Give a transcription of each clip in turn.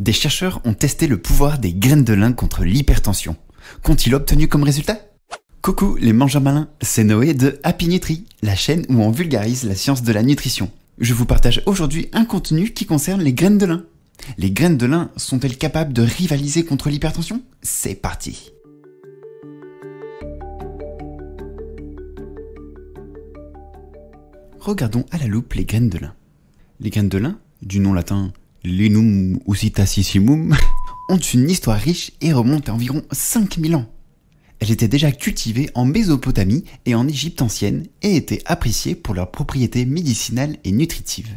Des chercheurs ont testé le pouvoir des graines de lin contre l'hypertension. Qu'ont-ils obtenu comme résultat Coucou les mangeurs malins, c'est Noé de Happy Nutri, la chaîne où on vulgarise la science de la nutrition. Je vous partage aujourd'hui un contenu qui concerne les graines de lin. Les graines de lin sont-elles capables de rivaliser contre l'hypertension C'est parti Regardons à la loupe les graines de lin. Les graines de lin, du nom latin Linum usitacissimum, ont une histoire riche et remonte à environ 5000 ans. Elles étaient déjà cultivées en Mésopotamie et en Égypte ancienne et étaient appréciées pour leurs propriétés médicinales et nutritives.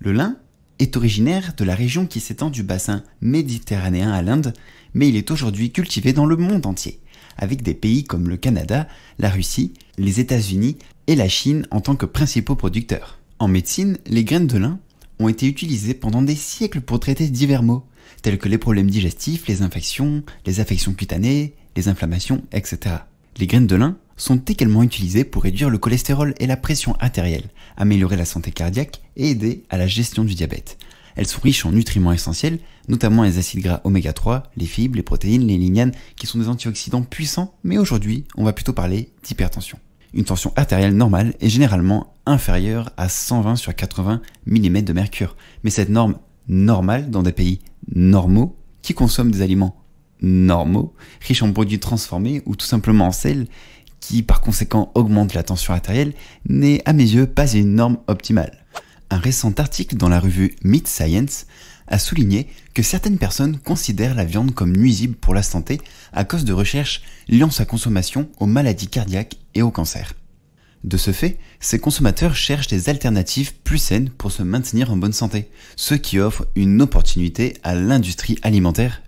Le lin est originaire de la région qui s'étend du bassin méditerranéen à l'Inde, mais il est aujourd'hui cultivé dans le monde entier, avec des pays comme le Canada, la Russie, les États-Unis et la Chine en tant que principaux producteurs. En médecine, les graines de lin ont été utilisés pendant des siècles pour traiter divers maux, tels que les problèmes digestifs, les infections, les affections cutanées, les inflammations, etc. Les graines de lin sont également utilisées pour réduire le cholestérol et la pression artérielle, améliorer la santé cardiaque et aider à la gestion du diabète. Elles sont riches en nutriments essentiels, notamment les acides gras oméga 3, les fibres, les protéines, les lignanes, qui sont des antioxydants puissants, mais aujourd'hui, on va plutôt parler d'hypertension. Une tension artérielle normale est généralement inférieure à 120 sur 80 mm de mercure, mais cette norme normale dans des pays normaux qui consomment des aliments normaux, riches en produits transformés ou tout simplement en sel, qui par conséquent augmente la tension artérielle, n'est à mes yeux pas une norme optimale. Un récent article dans la revue Meat Science a souligné que certaines personnes considèrent la viande comme nuisible pour la santé à cause de recherches liant sa consommation aux maladies cardiaques et au cancer. De ce fait, ces consommateurs cherchent des alternatives plus saines pour se maintenir en bonne santé, ce qui offre une opportunité à l'industrie alimentaire,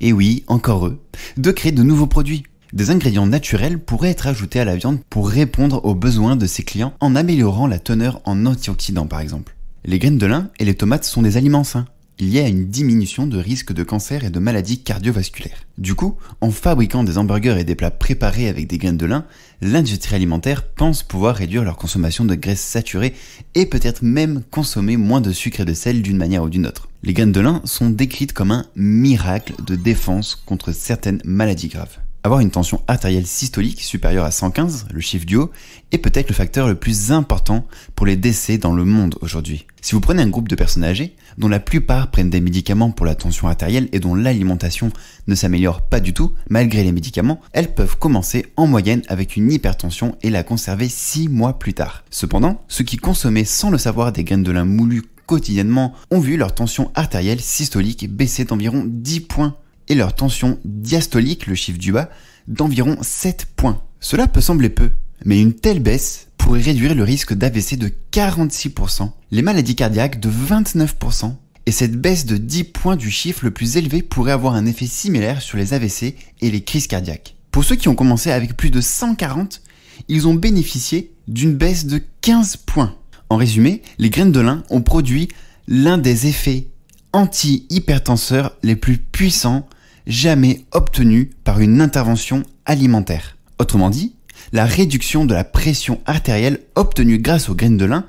et oui, encore eux, de créer de nouveaux produits. Des ingrédients naturels pourraient être ajoutés à la viande pour répondre aux besoins de ses clients en améliorant la teneur en antioxydants par exemple. Les graines de lin et les tomates sont des aliments sains, il y a une diminution de risque de cancer et de maladies cardiovasculaires. Du coup, en fabriquant des hamburgers et des plats préparés avec des graines de lin, l'industrie alimentaire pense pouvoir réduire leur consommation de graisses saturées et peut-être même consommer moins de sucre et de sel d'une manière ou d'une autre. Les graines de lin sont décrites comme un miracle de défense contre certaines maladies graves. Avoir une tension artérielle systolique supérieure à 115, le chiffre du haut, est peut-être le facteur le plus important pour les décès dans le monde aujourd'hui. Si vous prenez un groupe de personnes âgées, dont la plupart prennent des médicaments pour la tension artérielle et dont l'alimentation ne s'améliore pas du tout, malgré les médicaments, elles peuvent commencer en moyenne avec une hypertension et la conserver 6 mois plus tard. Cependant, ceux qui consommaient sans le savoir des graines de lin moulues quotidiennement ont vu leur tension artérielle systolique baisser d'environ 10 points et leur tension diastolique, le chiffre du bas, d'environ 7 points. Cela peut sembler peu, mais une telle baisse pourrait réduire le risque d'AVC de 46%, les maladies cardiaques de 29%, et cette baisse de 10 points du chiffre le plus élevé pourrait avoir un effet similaire sur les AVC et les crises cardiaques. Pour ceux qui ont commencé avec plus de 140, ils ont bénéficié d'une baisse de 15 points. En résumé, les graines de lin ont produit l'un des effets anti-hypertenseurs les plus puissants jamais obtenus par une intervention alimentaire. Autrement dit, la réduction de la pression artérielle obtenue grâce aux graines de lin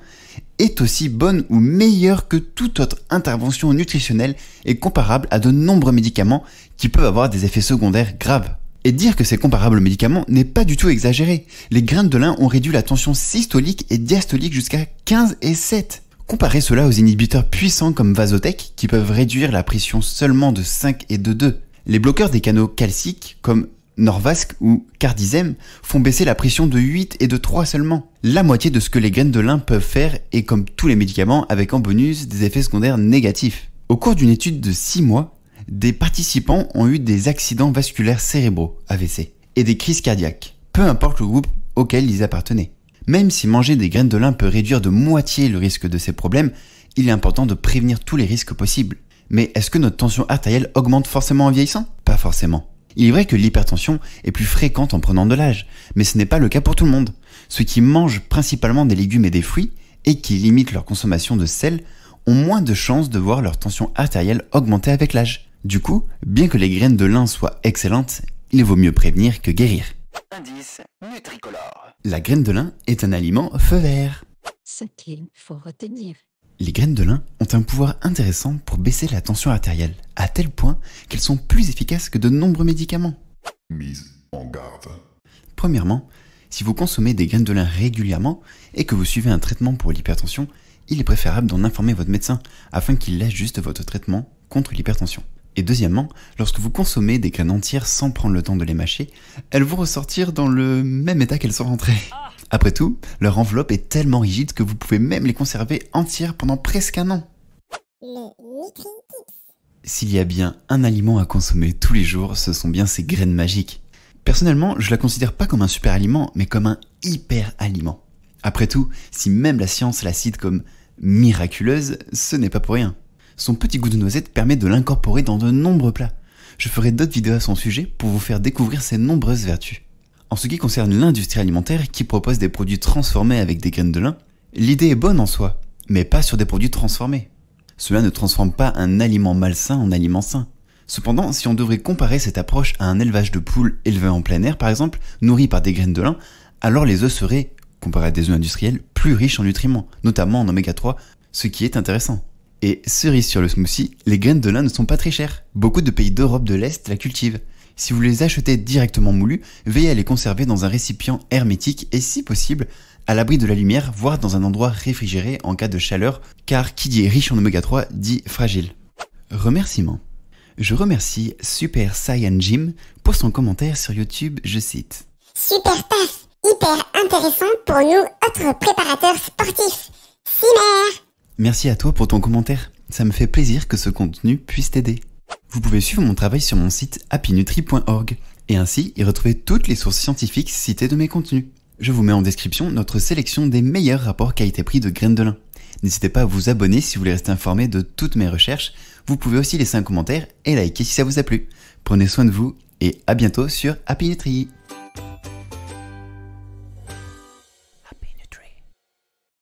est aussi bonne ou meilleure que toute autre intervention nutritionnelle et comparable à de nombreux médicaments qui peuvent avoir des effets secondaires graves. Et dire que c'est comparable aux médicaments n'est pas du tout exagéré. Les graines de lin ont réduit la tension systolique et diastolique jusqu'à 15 et 7. Comparer cela aux inhibiteurs puissants comme Vasotec qui peuvent réduire la pression seulement de 5 et de 2. Les bloqueurs des canaux calciques comme Norvasc ou Cardizem font baisser la pression de 8 et de 3 seulement. La moitié de ce que les graines de lin peuvent faire et comme tous les médicaments avec en bonus des effets secondaires négatifs. Au cours d'une étude de 6 mois, des participants ont eu des accidents vasculaires cérébraux, AVC, et des crises cardiaques, peu importe le groupe auquel ils appartenaient. Même si manger des graines de lin peut réduire de moitié le risque de ces problèmes, il est important de prévenir tous les risques possibles. Mais est-ce que notre tension artérielle augmente forcément en vieillissant Pas forcément. Il est vrai que l'hypertension est plus fréquente en prenant de l'âge, mais ce n'est pas le cas pour tout le monde. Ceux qui mangent principalement des légumes et des fruits, et qui limitent leur consommation de sel, ont moins de chances de voir leur tension artérielle augmenter avec l'âge. Du coup, bien que les graines de lin soient excellentes, il vaut mieux prévenir que guérir. Indice nutricolore. La graine de lin est un aliment feu vert. Ce qu'il faut retenir. Les graines de lin ont un pouvoir intéressant pour baisser la tension artérielle, à tel point qu'elles sont plus efficaces que de nombreux médicaments. Mise en garde. Premièrement, si vous consommez des graines de lin régulièrement et que vous suivez un traitement pour l'hypertension, il est préférable d'en informer votre médecin afin qu'il ajuste votre traitement contre l'hypertension. Et deuxièmement, lorsque vous consommez des graines entières sans prendre le temps de les mâcher, elles vont ressortir dans le même état qu'elles sont rentrées. Ah. Après tout, leur enveloppe est tellement rigide que vous pouvez même les conserver entières pendant presque un an. S'il y a bien un aliment à consommer tous les jours, ce sont bien ces graines magiques. Personnellement, je la considère pas comme un super aliment, mais comme un hyper aliment. Après tout, si même la science la cite comme miraculeuse, ce n'est pas pour rien. Son petit goût de noisette permet de l'incorporer dans de nombreux plats. Je ferai d'autres vidéos à son sujet pour vous faire découvrir ses nombreuses vertus. En ce qui concerne l'industrie alimentaire qui propose des produits transformés avec des graines de lin, l'idée est bonne en soi, mais pas sur des produits transformés. Cela ne transforme pas un aliment malsain en aliment sain. Cependant, si on devrait comparer cette approche à un élevage de poules élevé en plein air par exemple, nourri par des graines de lin, alors les œufs seraient, comparés à des œufs industriels, plus riches en nutriments, notamment en oméga 3, ce qui est intéressant. Et cerise sur le smoothie, les graines de lin ne sont pas très chères. Beaucoup de pays d'Europe de l'Est la cultivent. Si vous les achetez directement moulues, veillez à les conserver dans un récipient hermétique et si possible, à l'abri de la lumière, voire dans un endroit réfrigéré en cas de chaleur, car qui dit riche en oméga 3 dit fragile. Remerciements. Je remercie Super Saiyan Jim pour son commentaire sur YouTube, je cite. Super space, hyper intéressant pour nous autres préparateurs sportifs. Merci à toi pour ton commentaire. Ça me fait plaisir que ce contenu puisse t'aider. Vous pouvez suivre mon travail sur mon site happynutri.org et ainsi y retrouver toutes les sources scientifiques citées de mes contenus. Je vous mets en description notre sélection des meilleurs rapports qualité-prix de graines de lin. N'hésitez pas à vous abonner si vous voulez rester informé de toutes mes recherches. Vous pouvez aussi laisser un commentaire et liker si ça vous a plu. Prenez soin de vous et à bientôt sur Happy